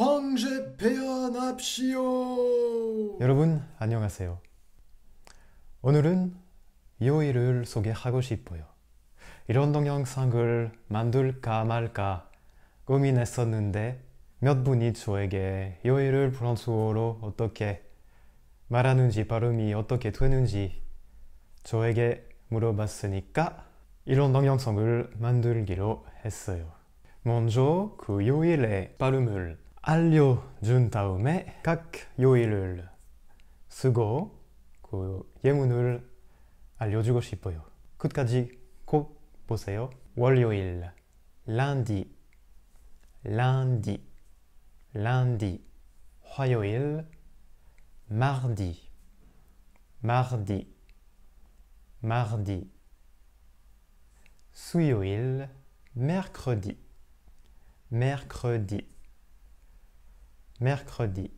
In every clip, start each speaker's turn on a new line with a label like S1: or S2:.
S1: 황제 배연합시오. 여러분 안녕하세요. 오늘은 요일을 소개하고 싶어요. 이런 동영상을 만들까 말까 고민했었는데 몇 분이 저에게 요일을 프랑스어로 어떻게 말하는지 발음이 어떻게 되는지 저에게 물어봤으니까 이런 동영상을 만들기로 했어요. 먼저 그 요일의 발음을 알려준 다음에 각 요일을 쓰고 그 예문을 알려주고 싶어요. 끝까지 꼭 보세요. 월요일, 란디, 란디, 란디, 화요일, 마디, 마디, 마디, 수요일, 메르크디, 메르크디. mercredi.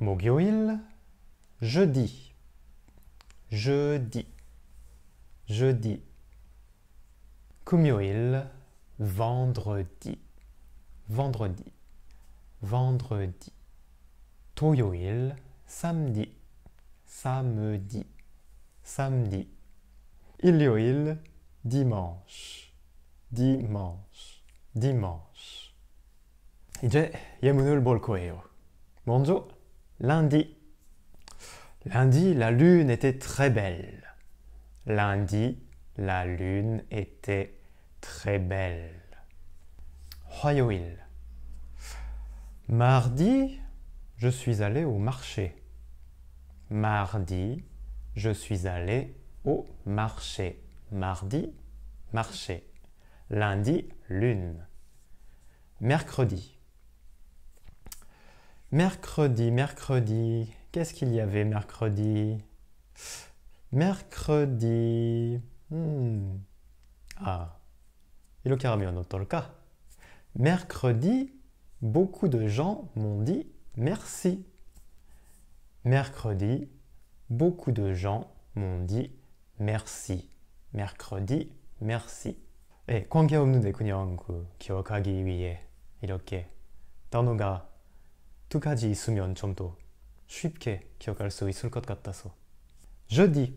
S1: Mogyoil, jeudi. Jeudi. Jeudi. Kumyoil, vendredi. Vendredi. Vendredi. Toyoil, samedi. Samedi. Samedi. Ilyoil, dimanche. Dimanche. Dimanche. 이제 lundi. Lundi, la lune était très belle. Lundi, la lune était très belle. 화요일. Mardi, je suis allé au marché. Mardi, je suis allé au marché. Mardi, marché. Lundi, lune. Mercredi. Mercredi, mercredi, qu'est-ce qu'il y avait mercredi Mercredi. Hmm. Ah. Mercredi, beaucoup de gens m'ont dit merci. Mercredi, beaucoup de gens m'ont dit merci. Mercredi, merci. Eh, 가지 jeudi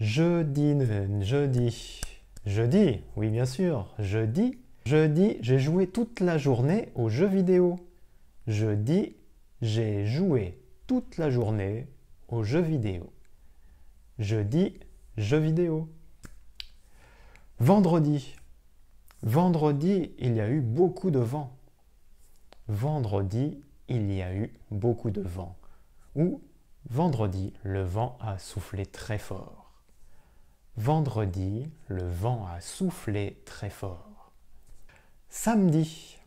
S1: jeudi jeudi jeudi oui bien sûr jeudi jeudi j'ai joué toute la journée aux jeux vidéo jeudi j'ai joué toute la journée aux jeux vidéo jeudi jeux vidéo vendredi vendredi il y a eu beaucoup de vent vendredi, il y a eu beaucoup de vent. Ou vendredi, le vent a soufflé très fort. Vendredi, le vent a soufflé très fort. Samedi.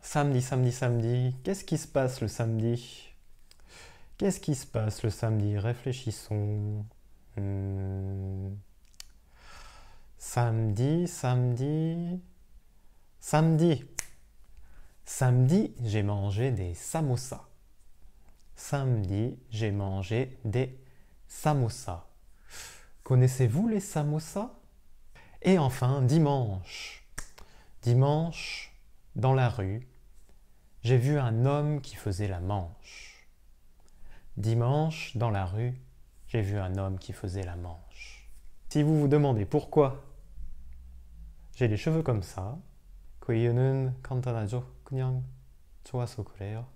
S1: Samedi, samedi, samedi. Qu'est-ce qui se passe le samedi Qu'est-ce qui se passe le samedi Réfléchissons. Hmm. Samedi, samedi. Samedi. Samedi, j'ai mangé des samosas. Samedi, j'ai mangé des samosas. Connaissez-vous les samosas Et enfin, dimanche. Dimanche, dans la rue, j'ai vu un homme qui faisait la manche. Dimanche, dans la rue, j'ai vu un homme qui faisait la manche. Si vous vous demandez pourquoi j'ai les cheveux comme ça, 그냥 좋아서 그래요.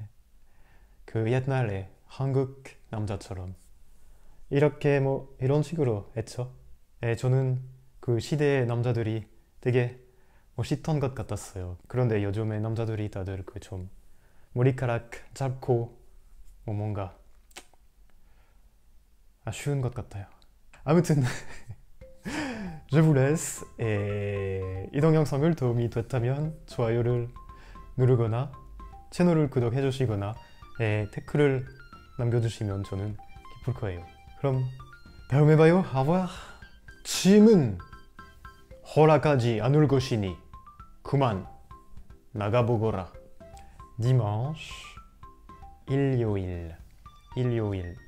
S1: 네. 그 옛날에 한국 남자처럼 이렇게 뭐 이런 식으로 했죠. 예, 저는 그 시대의 남자들이 되게 멋있던 것 같았어요. 그런데 요즘에 남자들이 다들 그좀 머리카락 잡고 뭐 뭔가 아쉬운 것 같아요. 아무튼 je vous laisse 이동 영상을 도움이 됐다면 좋아요를 누르거나 채널을 구독해 주시거나 에, 예, 댓글을 남겨주시면 저는 기쁠 거예요. 그럼 다음에 봐요. 아와 짐은 허락하지 않을 것이니 그만 나가보거라. 디만 c 일요일 일요일